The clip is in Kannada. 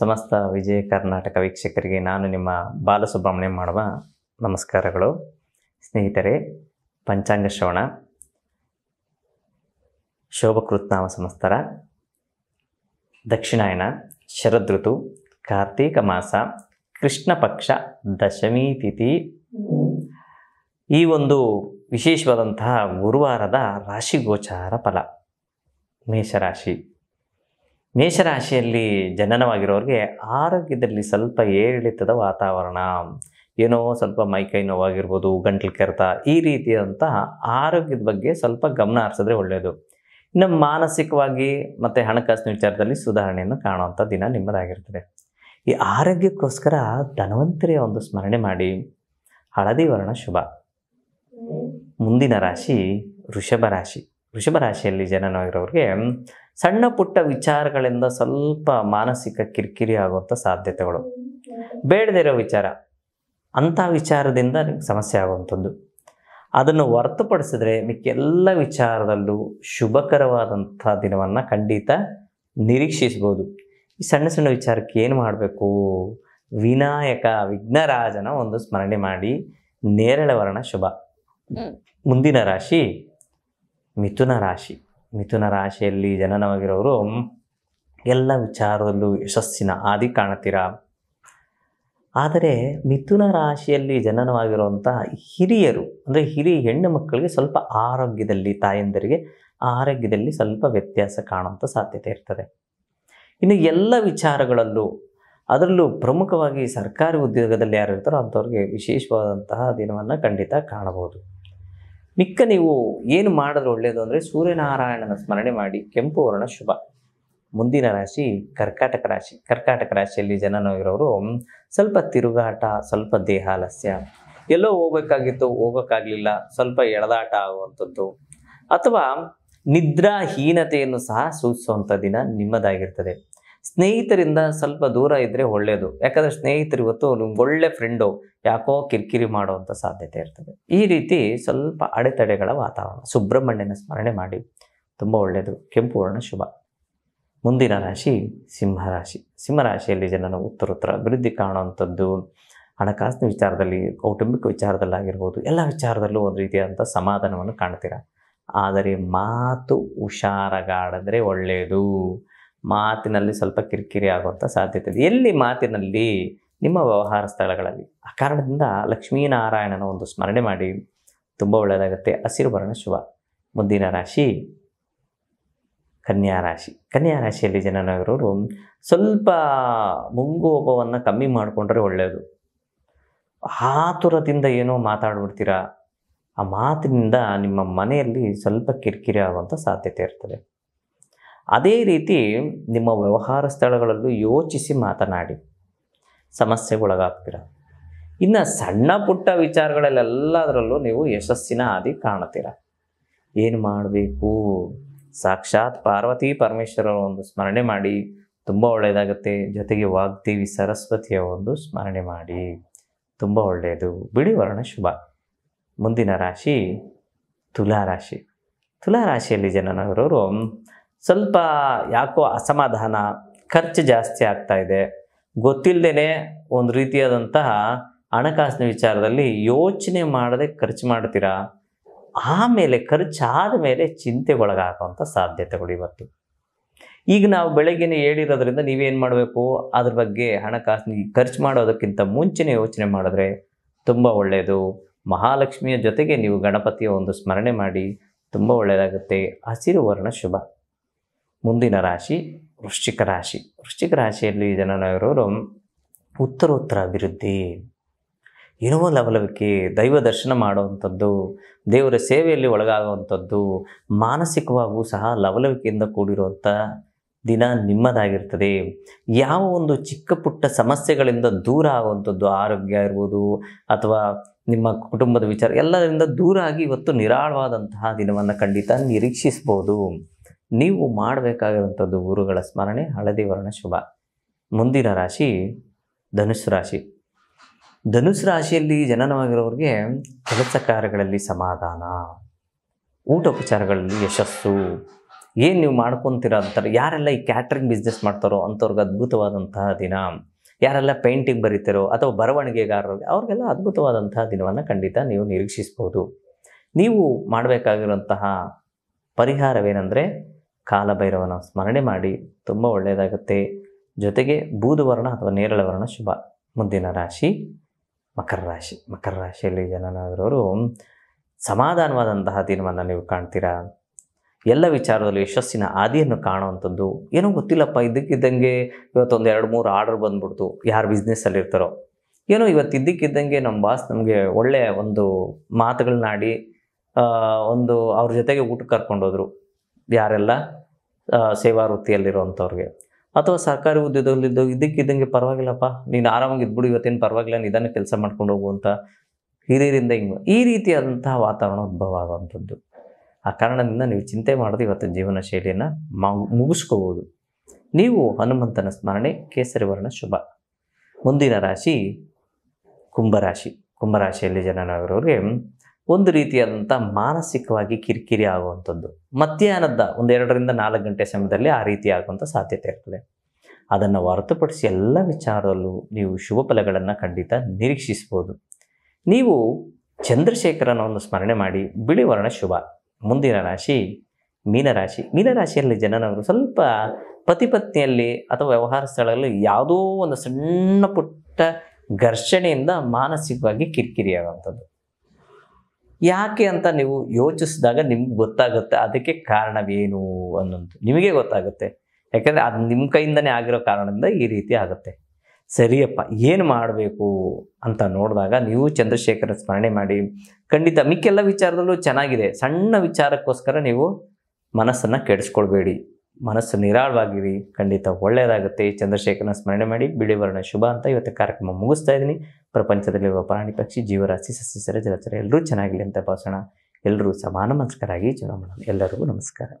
ಸಮಸ್ತ ವಿಜಯ ಕರ್ನಾಟಕ ವೀಕ್ಷಕರಿಗೆ ನಾನು ನಿಮ್ಮ ಬಾಲಸುಬ್ರಹ್ಮಣ್ಯ ಮಾಡುವ ನಮಸ್ಕಾರಗಳು ಸ್ನೇಹಿತರೆ ಪಂಚಾಂಗ ಶ್ರವಣ ಶೋಭಕೃತ್ನಾಮ ಸಂಸ್ಥರ ದಕ್ಷಿಣಾಯಣ ಶರದ್ ಋತು ಕಾರ್ತೀಕ ಮಾಸ ಕೃಷ್ಣ ಪಕ್ಷ ದಶಮಿ ತಿಥಿ ಈ ಒಂದು ವಿಶೇಷವಾದಂತಹ ಗುರುವಾರದ ರಾಶಿಗೋಚಾರ ಗೋಚಾರ ಫಲ ಮೇಷರಾಶಿ ಮೇಷರಾಶಿಯಲ್ಲಿ ಜನನವಾಗಿರೋರಿಗೆ ಆರೋಗ್ಯದಲ್ಲಿ ಸ್ವಲ್ಪ ಏರಿಳಿತದ ವಾತಾವರಣ ಏನೋ ಸ್ವಲ್ಪ ಮೈಕೈ ನೋವಾಗಿರ್ಬೋದು ಗಂಟ್ಲು ಕೆರೆತ ಈ ರೀತಿಯಾದಂಥ ಆರೋಗ್ಯದ ಬಗ್ಗೆ ಸ್ವಲ್ಪ ಗಮನ ಹರಿಸಿದ್ರೆ ಒಳ್ಳೆಯದು ಇನ್ನು ಮಾನಸಿಕವಾಗಿ ಮತ್ತು ಹಣಕಾಸಿನ ವಿಚಾರದಲ್ಲಿ ಸುಧಾರಣೆಯನ್ನು ಕಾಣುವಂಥ ದಿನ ನಿಮ್ಮದಾಗಿರ್ತದೆ ಈ ಆರೋಗ್ಯಕ್ಕೋಸ್ಕರ ಧನ್ವಂತರಿಯ ಒಂದು ಸ್ಮರಣೆ ಮಾಡಿ ಹಳದಿ ವರ್ಣ ಶುಭ ಮುಂದಿನ ರಾಶಿ ವೃಷಭ ರಾಶಿ ವೃಷಭ ರಾಶಿಯಲ್ಲಿ ಜನನಾಗಿರೋರಿಗೆ ಸಣ್ಣ ಪುಟ್ಟ ವಿಚಾರಗಳಿಂದ ಸ್ವಲ್ಪ ಮಾನಸಿಕ ಕಿರಿಕಿರಿ ಆಗುವಂಥ ಸಾಧ್ಯತೆಗಳು ಬೇಡದಿರೋ ವಿಚಾರ ಅಂಥ ವಿಚಾರದಿಂದ ನಿಮ್ಗೆ ಸಮಸ್ಯೆ ಆಗುವಂಥದ್ದು ಅದನ್ನು ಹೊರತುಪಡಿಸಿದ್ರೆ ಮಿಕ್ಕೆಲ್ಲ ವಿಚಾರದಲ್ಲೂ ಶುಭಕರವಾದಂಥ ದಿನವನ್ನು ಖಂಡಿತ ನಿರೀಕ್ಷಿಸ್ಬೋದು ಈ ಸಣ್ಣ ಸಣ್ಣ ವಿಚಾರಕ್ಕೆ ಏನು ಮಾಡಬೇಕು ವಿನಾಯಕ ವಿಘ್ನರಾಜನ ಒಂದು ಸ್ಮರಣೆ ಮಾಡಿ ನೇರಳೆ ವರ್ಣ ಶುಭ ಮುಂದಿನ ರಾಶಿ ಮಿಥುನ ರಾಶಿ ಮಿಥುನ ರಾಶಿಯಲ್ಲಿ ಜನನವಾಗಿರೋರು ಎಲ್ಲ ವಿಚಾರದಲ್ಲೂ ಯಶಸ್ಸಿನ ಆದಿ ಕಾಣ್ತೀರ ಆದರೆ ಮಿಥುನ ರಾಶಿಯಲ್ಲಿ ಜನನವಾಗಿರುವಂಥ ಹಿರಿಯರು ಅಂದರೆ ಹಿರಿಯ ಹೆಣ್ಣು ಮಕ್ಕಳಿಗೆ ಸ್ವಲ್ಪ ಆರೋಗ್ಯದಲ್ಲಿ ತಾಯಂದರಿಗೆ ಆರೋಗ್ಯದಲ್ಲಿ ಸ್ವಲ್ಪ ವ್ಯತ್ಯಾಸ ಕಾಣುವಂಥ ಸಾಧ್ಯತೆ ಇರ್ತದೆ ಇನ್ನು ಎಲ್ಲ ವಿಚಾರಗಳಲ್ಲೂ ಅದರಲ್ಲೂ ಪ್ರಮುಖವಾಗಿ ಸರ್ಕಾರಿ ಉದ್ಯೋಗದಲ್ಲಿ ಯಾರು ಇರ್ತಾರೋ ಅಂಥವ್ರಿಗೆ ವಿಶೇಷವಾದಂತಹ ದಿನವನ್ನು ಖಂಡಿತ ಕಾಣಬಹುದು ಮಿಕ್ಕ ನೀವು ಏನು ಮಾಡಿದ್ರೆ ಒಳ್ಳೆಯದು ಅಂದರೆ ಸೂರ್ಯನಾರಾಯಣನ ಸ್ಮರಣೆ ಮಾಡಿ ಕೆಂಪು ವರ್ಣ ಶುಭ ಮುಂದಿನ ರಾಶಿ ಕರ್ಕಾಟಕ ರಾಶಿ ಕರ್ಕಾಟಕ ರಾಶಿಯಲ್ಲಿ ಜನನೋ ಸ್ವಲ್ಪ ತಿರುಗಾಟ ಸ್ವಲ್ಪ ದೇಹಾಲಸ್ಯ ಎಲ್ಲೋ ಹೋಗ್ಬೇಕಾಗಿತ್ತು ಹೋಗೋಕ್ಕಾಗಲಿಲ್ಲ ಸ್ವಲ್ಪ ಎಳದಾಟ ಆಗುವಂಥದ್ದು ಅಥವಾ ನಿದ್ರಾಹೀನತೆಯನ್ನು ಸಹ ಸೂಚಿಸುವಂಥ ದಿನ ನಿಮ್ಮದಾಗಿರ್ತದೆ ಸ್ನೇಹಿತರಿಂದ ಸ್ವಲ್ಪ ದೂರ ಇದ್ದರೆ ಒಳ್ಳೆಯದು ಯಾಕಂದರೆ ಸ್ನೇಹಿತರು ಇವತ್ತು ನಿಮ್ಗೆ ಒಳ್ಳೆ ಫ್ರೆಂಡು ಯಾಕೋ ಕಿರಿಕಿರಿ ಮಾಡುವಂಥ ಸಾಧ್ಯತೆ ಇರ್ತದೆ ಈ ರೀತಿ ಸ್ವಲ್ಪ ಅಡೆತಡೆಗಳ ವಾತಾವರಣ ಸುಬ್ರಹ್ಮಣ್ಯನ ಸ್ಮರಣೆ ಮಾಡಿ ತುಂಬ ಒಳ್ಳೆಯದು ಕೆಂಪು ವರ್ಣ ಶುಭ ಮುಂದಿನ ರಾಶಿ ಸಿಂಹರಾಶಿ ಸಿಂಹರಾಶಿಯಲ್ಲಿ ಜನನ ಉತ್ತರೋತ್ತರ ಅಭಿವೃದ್ಧಿ ಕಾಣುವಂಥದ್ದು ಹಣಕಾಸಿನ ವಿಚಾರದಲ್ಲಿ ಕೌಟುಂಬಿಕ ವಿಚಾರದಲ್ಲಾಗಿರ್ಬೋದು ಎಲ್ಲ ವಿಚಾರದಲ್ಲೂ ಒಂದು ರೀತಿಯಾದಂಥ ಸಮಾಧಾನವನ್ನು ಕಾಣ್ತೀರ ಆದರೆ ಮಾತು ಹುಷಾರಗಾಡಿದ್ರೆ ಒಳ್ಳೆಯದು ಮಾತಿನಲ್ಲಿ ಸ್ವಲ್ಪ ಕಿರಿಕಿರಿ ಆಗುವಂಥ ಸಾಧ್ಯತೆ ಇದೆ ಎಲ್ಲಿ ಮಾತಿನಲ್ಲಿ ನಿಮ್ಮ ವ್ಯವಹಾರ ಸ್ಥಳಗಳಲ್ಲಿ ಆ ಕಾರಣದಿಂದ ಲಕ್ಷ್ಮೀನಾರಾಯಣನ ಒಂದು ಸ್ಮರಣೆ ಮಾಡಿ ತುಂಬ ಒಳ್ಳೆಯದಾಗುತ್ತೆ ಹಸಿರು ಭರಣ ಶುಭ ಮುಂದಿನ ರಾಶಿ ಕನ್ಯಾ ರಾಶಿ ಕನ್ಯಾ ರಾಶಿಯಲ್ಲಿ ಜನನಾಗಿರೋರು ಸ್ವಲ್ಪ ಮುಂಗೋಪವನ್ನು ಕಮ್ಮಿ ಮಾಡಿಕೊಂಡ್ರೆ ಒಳ್ಳೆಯದು ಆತುರದಿಂದ ಏನೋ ಮಾತಾಡ್ಬಿಡ್ತೀರಾ ಆ ಮಾತಿನಿಂದ ನಿಮ್ಮ ಮನೆಯಲ್ಲಿ ಸ್ವಲ್ಪ ಕಿರಿಕಿರಿ ಆಗುವಂಥ ಸಾಧ್ಯತೆ ಇರ್ತದೆ ಅದೇ ರೀತಿ ನಿಮ್ಮ ವ್ಯವಹಾರ ಸ್ಥಳಗಳಲ್ಲೂ ಯೋಚಿಸಿ ಮಾತನಾಡಿ ಸಮಸ್ಯೆಗೊಳಗಾಗ್ತೀರ ಇನ್ನು ಸಣ್ಣ ಪುಟ್ಟ ವಿಚಾರಗಳಲ್ಲೆಲ್ಲದರಲ್ಲೂ ನೀವು ಯಶಸ್ಸಿನ ಆದಿ ಕಾಣುತ್ತೀರ ಏನು ಮಾಡಬೇಕು ಸಾಕ್ಷಾತ್ ಪಾರ್ವತಿ ಪರಮೇಶ್ವರರ ಒಂದು ಸ್ಮರಣೆ ಮಾಡಿ ತುಂಬ ಒಳ್ಳೆಯದಾಗುತ್ತೆ ಜೊತೆಗೆ ವಾಗ್ದೇವಿ ಸರಸ್ವತಿಯ ಒಂದು ಸ್ಮರಣೆ ಮಾಡಿ ತುಂಬ ಒಳ್ಳೆಯದು ಬಿಳಿ ವರ್ಣ ಶುಭ ಮುಂದಿನ ರಾಶಿ ತುಲಾರಾಶಿ ತುಲಾರಾಶಿಯಲ್ಲಿ ಜನನವರವರು ಸ್ವಲ್ಪ ಯಾಕೋ ಅಸಮಾಧಾನ ಖರ್ಚು ಜಾಸ್ತಿ ಆಗ್ತಾ ಇದೆ ಗೊತ್ತಿಲ್ಲದೇ ಒಂದು ರೀತಿಯಾದಂತಹ ಹಣಕಾಸಿನ ವಿಚಾರದಲ್ಲಿ ಯೋಚನೆ ಮಾಡದೆ ಖರ್ಚು ಮಾಡ್ತೀರಾ ಆಮೇಲೆ ಖರ್ಚಾದ ಮೇಲೆ ಚಿಂತೆಗೊಳಗಾಗುವಂಥ ಸಾಧ್ಯತೆಗಳು ಇವತ್ತು ಈಗ ನಾವು ಬೆಳಗ್ಗೆನೆ ಹೇಳಿರೋದ್ರಿಂದ ನೀವೇನು ಮಾಡಬೇಕು ಅದ್ರ ಬಗ್ಗೆ ಹಣಕಾಸಿನ ಖರ್ಚು ಮಾಡೋದಕ್ಕಿಂತ ಮುಂಚೆನೇ ಯೋಚನೆ ಮಾಡಿದ್ರೆ ತುಂಬ ಒಳ್ಳೆಯದು ಮಹಾಲಕ್ಷ್ಮಿಯ ಜೊತೆಗೆ ನೀವು ಗಣಪತಿಯ ಒಂದು ಸ್ಮರಣೆ ಮಾಡಿ ತುಂಬ ಒಳ್ಳೆಯದಾಗುತ್ತೆ ಹಸಿರು ವರ್ಣ ಶುಭ ಮುಂದಿನ ರಾಶಿ ವೃಶ್ಚಿಕ ರಾಶಿ ವೃಶ್ಚಿಕ ರಾಶಿಯಲ್ಲಿ ಇರೋರು ಉತ್ತರೋತ್ತರ ಅಭಿವೃದ್ಧಿ ಇರುವ ಲವಲವಿಕೆ ದೈವ ದರ್ಶನ ಮಾಡುವಂಥದ್ದು ದೇವರ ಸೇವೆಯಲ್ಲಿ ಒಳಗಾಗುವಂಥದ್ದು ಮಾನಸಿಕವಾಗೂ ಸಹ ಲವಲವಿಕೆಯಿಂದ ಕೂಡಿರುವಂಥ ದಿನ ನಿಮ್ಮದಾಗಿರ್ತದೆ ಯಾವ ಒಂದು ಚಿಕ್ಕ ಪುಟ್ಟ ಸಮಸ್ಯೆಗಳಿಂದ ದೂರ ಆಗುವಂಥದ್ದು ಆರೋಗ್ಯ ಇರ್ಬೋದು ಅಥವಾ ನಿಮ್ಮ ಕುಟುಂಬದ ವಿಚಾರ ಎಲ್ಲದರಿಂದ ದೂರ ಆಗಿ ಇವತ್ತು ನಿರಾಳವಾದಂತಹ ದಿನವನ್ನು ಖಂಡಿತ ನಿರೀಕ್ಷಿಸ್ಬೋದು ನೀವು ಮಾಡಬೇಕಾಗಿರುವಂಥದ್ದು ಗುರುಗಳ ಸ್ಮರಣೆ ಹಳದಿ ವರ್ಣ ಶುಭ ಮುಂದಿನ ರಾಶಿ ಧನುಸ್ ರಾಶಿ ಧನುಸ್ ರಾಶಿಯಲ್ಲಿ ಜನನವಾಗಿರೋರಿಗೆ ಕೆಲಸ ಕಾರ್ಯಗಳಲ್ಲಿ ಸಮಾಧಾನ ಊಟೋಪಚಾರಗಳಲ್ಲಿ ಯಶಸ್ಸು ಏನು ನೀವು ಮಾಡ್ಕೊತೀರ ಅಂತಾರೆ ಯಾರೆಲ್ಲ ಈ ಕ್ಯಾಟ್ರಿಂಗ್ ಬಿಸ್ನೆಸ್ ಮಾಡ್ತಾರೋ ಅಂಥವ್ರಿಗೆ ಅದ್ಭುತವಾದಂತಹ ದಿನ ಯಾರೆಲ್ಲ ಪೇಂಟಿಂಗ್ ಬರೀತಾರೋ ಅಥವಾ ಬರವಣಿಗೆಗಾರರಿಗೆ ಅವ್ರಿಗೆಲ್ಲ ಅದ್ಭುತವಾದಂತಹ ದಿನವನ್ನು ಖಂಡಿತ ನೀವು ನಿರೀಕ್ಷಿಸ್ಬೋದು ನೀವು ಮಾಡಬೇಕಾಗಿರುವಂತಹ ಪರಿಹಾರವೇನೆಂದರೆ ಕಾಲಭೈರವನ ಸ್ಮರಣೆ ಮಾಡಿ ತುಂಬ ಒಳ್ಳೆಯದಾಗುತ್ತೆ ಜೊತೆಗೆ ಬೂದುವರ್ಣ ಅಥವಾ ನೇರಳೆ ವರ್ಣ ಶುಭ ಮುಂದಿನ ರಾಶಿ ಮಕರ ರಾಶಿ ಮಕರ ರಾಶಿಯಲ್ಲಿ ಜನನಾಗಿರೋರು ಸಮಾಧಾನವಾದಂತಹ ದಿನವನ್ನು ನೀವು ಕಾಣ್ತೀರಾ ಎಲ್ಲ ವಿಚಾರದಲ್ಲೂ ಯಶಸ್ಸಿನ ಆದಿಯನ್ನು ಕಾಣುವಂಥದ್ದು ಏನೋ ಗೊತ್ತಿಲ್ಲಪ್ಪ ಇದ್ದಕ್ಕಿದ್ದಂಗೆ ಇವತ್ತೊಂದು ಎರಡು ಮೂರು ಆರ್ಡರ್ ಬಂದ್ಬಿಡ್ತು ಯಾರು ಬಿಸ್ನೆಸ್ಸಲ್ಲಿರ್ತಾರೋ ಏನೋ ಇವತ್ತು ಇದ್ದಕ್ಕಿದ್ದಂಗೆ ನಮ್ಮ ಬಾಸ್ ನಮಗೆ ಒಳ್ಳೆಯ ಒಂದು ಮಾತುಗಳನ್ನಾಡಿ ಒಂದು ಅವ್ರ ಜೊತೆಗೆ ಊಟಕ್ಕೆ ಕರ್ಕೊಂಡೋದ್ರು ಯಾರೆಲ್ಲ ಸೇವಾ ವೃತ್ತಿಯಲ್ಲಿರುವಂಥವ್ರಿಗೆ ಅಥವಾ ಸರ್ಕಾರಿ ಉದ್ಯೋಗದಲ್ಲಿದ್ದು ಇದಕ್ಕಿದ್ದಂಗೆ ಪರವಾಗಿಲ್ಲಪ್ಪ ನೀನು ಆರಾಮಾಗಿ ಇದ್ಬಿಡು ಇವತ್ತೇನು ಪರವಾಗಿಲ್ಲ ನಿಧಾನ ಕೆಲಸ ಮಾಡ್ಕೊಂಡು ಹೋಗುವಂಥ ಹಿರಿಯರಿಂದ ಹಿಂಗೆ ಈ ರೀತಿಯಾದಂತಹ ವಾತಾವರಣ ಉದ್ಭವ ಆಗುವಂಥದ್ದು ಆ ಕಾರಣದಿಂದ ನೀವು ಚಿಂತೆ ಮಾಡೋದು ಇವತ್ತು ಜೀವನ ಶೈಲಿಯನ್ನು ಮುಗಿಸ್ಕೋಬೋದು ನೀವು ಹನುಮಂತನ ಸ್ಮರಣೆ ಕೇಸರಿ ವರ್ಣ ಶುಭ ಮುಂದಿನ ರಾಶಿ ಕುಂಭರಾಶಿ ಕುಂಭರಾಶಿಯಲ್ಲಿ ಜನನಾಗಿರೋರಿಗೆ ಒಂದು ರೀತಿಯಾದಂಥ ಮಾನಸಿಕವಾಗಿ ಕಿರಿಕಿರಿ ಆಗುವಂಥದ್ದು ಮಧ್ಯಾಹ್ನದ ಒಂದು ಎರಡರಿಂದ ನಾಲ್ಕು ಗಂಟೆ ಸಮಯದಲ್ಲಿ ಆ ರೀತಿ ಆಗುವಂಥ ಸಾಧ್ಯತೆ ಇರ್ತದೆ ಅದನ್ನು ಹೊರತುಪಡಿಸಿ ಎಲ್ಲ ವಿಚಾರದಲ್ಲೂ ನೀವು ಶುಭ ಫಲಗಳನ್ನು ಖಂಡಿತ ನಿರೀಕ್ಷಿಸ್ಬೋದು ನೀವು ಚಂದ್ರಶೇಖರನ ಒಂದು ಸ್ಮರಣೆ ಮಾಡಿ ಬಿಳಿ ವರ್ಣ ಶುಭ ಮುಂದಿನ ರಾಶಿ ಮೀನರಾಶಿ ಮೀನರಾಶಿಯಲ್ಲಿ ಜನನವರು ಸ್ವಲ್ಪ ಪತಿಪತ್ನಿಯಲ್ಲಿ ಅಥವಾ ವ್ಯವಹಾರ ಸ್ಥಳದಲ್ಲಿ ಯಾವುದೋ ಒಂದು ಸಣ್ಣ ಪುಟ್ಟ ಘರ್ಷಣೆಯಿಂದ ಮಾನಸಿಕವಾಗಿ ಕಿರಿಕಿರಿ ಆಗುವಂಥದ್ದು ಯಾಕೆ ಅಂತ ನೀವು ಯೋಚಿಸಿದಾಗ ನಿಮ್ಗೆ ಗೊತ್ತಾಗುತ್ತೆ ಅದಕ್ಕೆ ಕಾರಣವೇನು ಅನ್ನೋದು ನಿಮಗೆ ಗೊತ್ತಾಗುತ್ತೆ ಯಾಕೆಂದರೆ ಅದು ನಿಮ್ಮ ಕೈಯಿಂದನೇ ಆಗಿರೋ ಕಾರಣದಿಂದ ಈ ರೀತಿ ಆಗುತ್ತೆ ಸರಿಯಪ್ಪ ಏನು ಮಾಡಬೇಕು ಅಂತ ನೋಡಿದಾಗ ನೀವು ಚಂದ್ರಶೇಖರ ಸ್ಮರಣೆ ಮಾಡಿ ಖಂಡಿತ ಮಿಕ್ಕೆಲ್ಲ ವಿಚಾರದಲ್ಲೂ ಚೆನ್ನಾಗಿದೆ ಸಣ್ಣ ವಿಚಾರಕ್ಕೋಸ್ಕರ ನೀವು ಮನಸ್ಸನ್ನು ಕೆಡಿಸ್ಕೊಳ್ಬೇಡಿ ಮನಸ್ಸು ನಿರಾಳವಾಗಿರಿ ಖಂಡಿತ ಒಳ್ಳೆಯದಾಗುತ್ತೆ ಚಂದ್ರಶೇಖರನ ಸ್ಮರಣೆ ಮಾಡಿ ಬಿಳಿ ವರ್ಣ ಶುಭ ಅಂತ ಇವತ್ತು ಕಾರ್ಯಕ್ರಮ ಮುಗಿಸ್ತಾ ಇದ್ದೀನಿ ಪ್ರಪಂಚದಲ್ಲಿರುವ ಪ್ರಾಣಿ ಪಕ್ಷಿ ಜೀವರಾಶಿ ಸಸ್ಯಸರ ಜಲಚರ ಎಲ್ಲರೂ ಚೆನ್ನಾಗಿರಲಿ ಅಂತ ಭಾಷಣ ಎಲ್ಲರೂ ಸಮಾನ ಮನಸ್ಕರಾಗಿ ಜೀವನ ಮಾಡೋಣ ಎಲ್ಲರಿಗೂ ನಮಸ್ಕಾರ